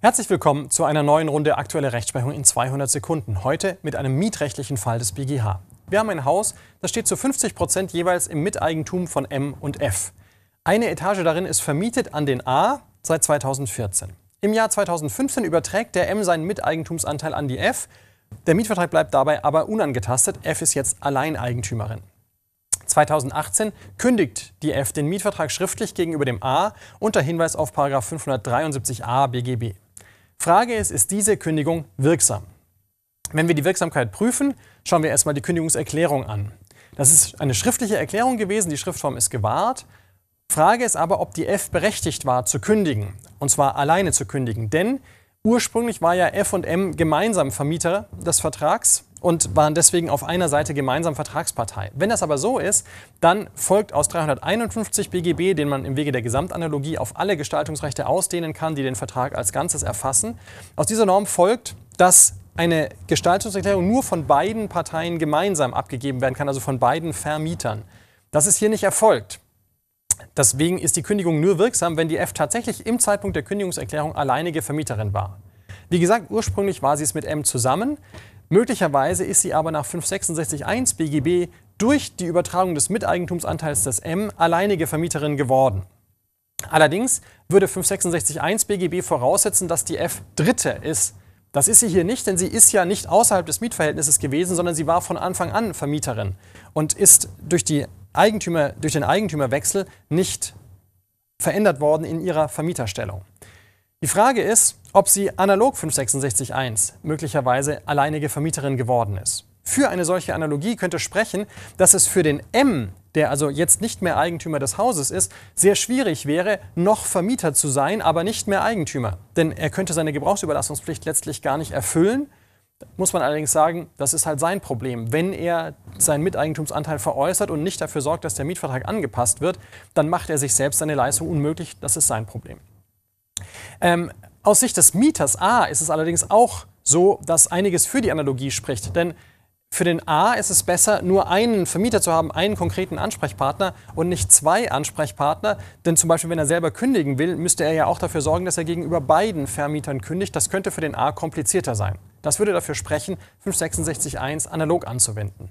Herzlich willkommen zu einer neuen Runde Aktuelle Rechtsprechung in 200 Sekunden. Heute mit einem mietrechtlichen Fall des BGH. Wir haben ein Haus, das steht zu 50 Prozent jeweils im Miteigentum von M und F. Eine Etage darin ist vermietet an den A seit 2014. Im Jahr 2015 überträgt der M seinen Miteigentumsanteil an die F. Der Mietvertrag bleibt dabei aber unangetastet. F ist jetzt Alleineigentümerin. 2018 kündigt die F den Mietvertrag schriftlich gegenüber dem A unter Hinweis auf 573a BGB. Frage ist, ist diese Kündigung wirksam? Wenn wir die Wirksamkeit prüfen, schauen wir erstmal die Kündigungserklärung an. Das ist eine schriftliche Erklärung gewesen, die Schriftform ist gewahrt. Frage ist aber, ob die F berechtigt war zu kündigen, und zwar alleine zu kündigen, denn ursprünglich war ja F und M gemeinsam Vermieter des Vertrags und waren deswegen auf einer Seite gemeinsam Vertragspartei. Wenn das aber so ist, dann folgt aus 351 BGB, den man im Wege der Gesamtanalogie auf alle Gestaltungsrechte ausdehnen kann, die den Vertrag als Ganzes erfassen, aus dieser Norm folgt, dass eine Gestaltungserklärung nur von beiden Parteien gemeinsam abgegeben werden kann, also von beiden Vermietern. Das ist hier nicht erfolgt. Deswegen ist die Kündigung nur wirksam, wenn die F tatsächlich im Zeitpunkt der Kündigungserklärung alleinige Vermieterin war. Wie gesagt, ursprünglich war sie es mit M zusammen. Möglicherweise ist sie aber nach 566.1 BGB durch die Übertragung des Miteigentumsanteils des M alleinige Vermieterin geworden. Allerdings würde 566.1 BGB voraussetzen, dass die F Dritte ist. Das ist sie hier nicht, denn sie ist ja nicht außerhalb des Mietverhältnisses gewesen, sondern sie war von Anfang an Vermieterin und ist durch, die Eigentümer, durch den Eigentümerwechsel nicht verändert worden in ihrer Vermieterstellung. Die Frage ist, ob sie analog 566.1 möglicherweise alleinige Vermieterin geworden ist. Für eine solche Analogie könnte sprechen, dass es für den M, der also jetzt nicht mehr Eigentümer des Hauses ist, sehr schwierig wäre, noch Vermieter zu sein, aber nicht mehr Eigentümer. Denn er könnte seine Gebrauchsüberlassungspflicht letztlich gar nicht erfüllen. Muss man allerdings sagen, das ist halt sein Problem. Wenn er seinen Miteigentumsanteil veräußert und nicht dafür sorgt, dass der Mietvertrag angepasst wird, dann macht er sich selbst seine Leistung unmöglich. Das ist sein Problem. Ähm, aus Sicht des Mieters A ist es allerdings auch so, dass einiges für die Analogie spricht. Denn für den A ist es besser, nur einen Vermieter zu haben, einen konkreten Ansprechpartner und nicht zwei Ansprechpartner. Denn zum Beispiel, wenn er selber kündigen will, müsste er ja auch dafür sorgen, dass er gegenüber beiden Vermietern kündigt. Das könnte für den A komplizierter sein. Das würde dafür sprechen, 566.1 analog anzuwenden.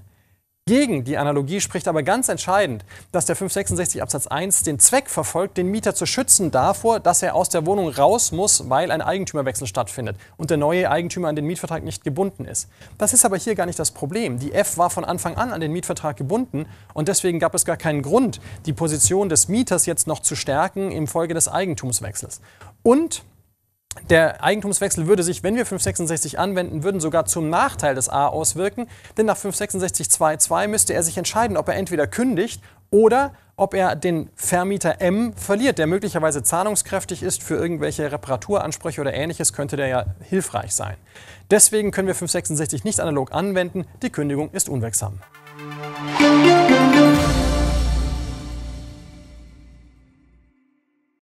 Gegen die Analogie spricht aber ganz entscheidend, dass der 566 Absatz 1 den Zweck verfolgt, den Mieter zu schützen davor, dass er aus der Wohnung raus muss, weil ein Eigentümerwechsel stattfindet und der neue Eigentümer an den Mietvertrag nicht gebunden ist. Das ist aber hier gar nicht das Problem. Die F war von Anfang an an den Mietvertrag gebunden und deswegen gab es gar keinen Grund, die Position des Mieters jetzt noch zu stärken infolge des Eigentumswechsels. Und der Eigentumswechsel würde sich, wenn wir 566 anwenden würden, sogar zum Nachteil des A auswirken, denn nach 566.2.2 müsste er sich entscheiden, ob er entweder kündigt oder ob er den Vermieter M verliert, der möglicherweise zahlungskräftig ist für irgendwelche Reparaturansprüche oder ähnliches, könnte der ja hilfreich sein. Deswegen können wir 566 nicht analog anwenden, die Kündigung ist unwirksam.